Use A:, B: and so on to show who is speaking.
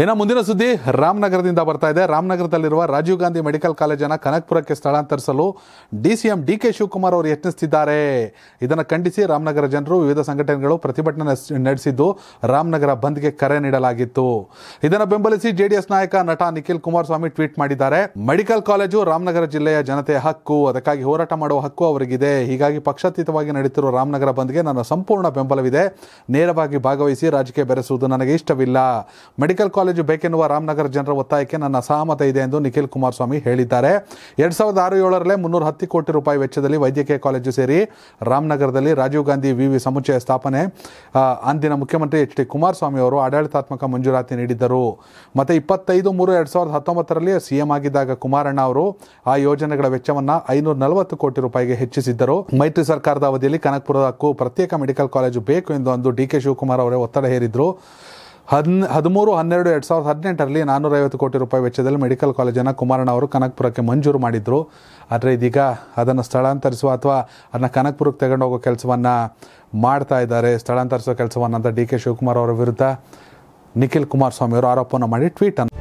A: ಇನ್ನು ಮುಂದಿನ ಸುದ್ದಿ ರಾಮನಗರದಿಂದ ಬರ್ತಾ ಇದೆ ರಾಮನಗರದಲ್ಲಿರುವ ರಾಜೀವ್ ಗಾಂಧಿ ಮೆಡಿಕಲ್ ಕಾಲೇಜನ್ನು ಕನಕ್ಪುರಕ್ಕೆ ಸ್ಥಳಾಂತರಿಸಲು D C M D K Shivakumar ಅವರು ಯತ್ನಿಸುತ್ತಿದ್ದಾರೆ ಇದನ್ನು ಖಂಡಿಸಿ ರಾಮನಗರ ಜನರು ವಿವಿಧ ಸಂಘಟನೆಗಳು ಪ್ರತಿಭಟನೆ ನಡೆಸಿದ್ದು ರಾಮನಗರ ಬಂದ್ಗೆ ಕರೆ ನೀಡಲಾಗಿತ್ತು ಇದನ್ನು ಬೆಂಬಲಿಸಿ ಜೆಡಿಎಸ್ ನಾಯಕ ನಟ ನಿಖಿಲ್ ಕುಮಾರಸ್ವಾಮಿ ಟ್ವೀಟ್ ಮಾಡಿದ್ದಾರೆ ಮೆಡಿಕಲ್ ಕಾಲೇಜು ರಾಮನಗರ ಜಿಲ್ಲೆಯ ಜನತೆಯ ಹಕ್ಕು ಅದಕ್ಕಾಗಿ ಹೋರಾಟ ಮಾಡುವ ಹಕ್ಕು ಅವರಿಗಿದೆ ಹೀಗಾಗಿ ಪಕ್ಷಾತೀತವಾಗಿ ನಡೆಯುತ್ತಿರುವ ರಾಮನಗರ ಬಂದ್ಗೆ ನನ್ನ ಸಂಪೂರ್ಣ ಬೆಂಬಲವಿದೆ ನೇರವಾಗಿ ಭಾಗವಹಿಸಿ ರಾಜಕೀಯ ಬೆರೆಸುವುದು ನನಗೆ ಇಷ್ಟವಿಲ್ಲ ಮೆಡಿಕಲ್ ಕಾಲೇಜು ಬೇಕೆನ್ನುವ ರಾಮನಗರ ಜನರ ಒತ್ತಾಯಕ್ಕೆ ನನ್ನ ಸಹಮತ ಇದೆ ಎಂದು ನಿಖಿಲ್ ಕುಮಾರಸ್ವಾಮಿ ಹೇಳಿದ್ದಾರೆ ಎರಡ್ ಸಾವಿರದ ಆರು ಏಳರಲ್ಲೇ ಮುನ್ನೂರ ಹತ್ತು ಕೋಟಿ ರೂಪಾಯಿ ವೆಚ್ಚದಲ್ಲಿ ವೈದ್ಯಕೀಯ ಕಾಲೇಜು ಸೇರಿ ರಾಮನಗರದಲ್ಲಿ ರಾಜೀವ್ ಗಾಂಧಿ ವಿವಿ ಸಮುಚ್ಚಯ ಸ್ಥಾಪನೆ ಅಂದಿನ ಮುಖ್ಯಮಂತ್ರಿ ಎಚ್ ಡಿ ಕುಮಾರಸ್ವಾಮಿ ಅವರು ಆಡಳಿತಾತ್ಮಕ ಮಂಜೂರಾತಿ ನೀಡಿದ್ದರು ಮತ್ತೆ ಇಪ್ಪತ್ತೈದು ಮೂರು ಎರಡ್ ಸಾವಿರದ ಹತ್ತೊಂಬತ್ತರಲ್ಲಿ ಸಿಎಂ ಆಗಿದ್ದಾಗ ಕುಮಾರಣ್ಣ ಅವರು ಆ ಯೋಜನೆಗಳ ವೆಚ್ಚವನ್ನು ಐನೂರ ನಲವತ್ತು ಕೋಟಿ ರೂಪಾಯಿಗೆ ಹೆಚ್ಚಿಸಿದ್ದರು ಮೈತ್ರಿ ಸರ್ಕಾರದ ಅವಧಿಯಲ್ಲಿ ಕನಕಪುರಕ್ಕೂ ಪ್ರತ್ಯೇಕ ಮೆಡಿಕಲ್ ಕಾಲೇಜು ಬೇಕು ಎಂದು ಅಂದು ಡಿ ಕೆ ಶಿವಕುಮಾರ್ ಅವರೇ ಒತ್ತಡ ಹೇರಿದ್ರು ಹದಿನ ಹದಿಮೂರು ಹನ್ನೆರಡು ಎರಡು ಸಾವಿರದ ಹದಿನೆಂಟರಲ್ಲಿ ನಾನ್ನೂರೈವತ್ತು ಕೋಟಿ ರೂಪಾಯಿ ವೆಚ್ಚದಲ್ಲಿ ಮೆಡಿಕಲ್ ಕಾಲೇಜನ್ನು ಕುಮಾರಣ್ಣ ಅವರು ಕನಕ್ಪುರಕ್ಕೆ ಮಂಜೂರು ಮಾಡಿದ್ರು ಆದರೆ ಇದೀಗ ಅದನ್ನು ಸ್ಥಳಾಂತರಿಸುವ ಅಥವಾ ಅದನ್ನು ಕನಕ್ಪುರಕ್ಕೆ ತಗೊಂಡು ಹೋಗೋ ಕೆಲಸವನ್ನು ಮಾಡ್ತಾ ಇದ್ದಾರೆ ಸ್ಥಳಾಂತರಿಸೋ ಕೆಲಸವನ್ನು ಅಂತ ಡಿ ಕೆ ಶಿವಕುಮಾರ್ ಅವರ ವಿರುದ್ಧ ನಿಖಿಲ್ ಕುಮಾರಸ್ವಾಮಿ ಅವರು ಆರೋಪವನ್ನು ಮಾಡಿ ಟ್ವೀಟನ್ನು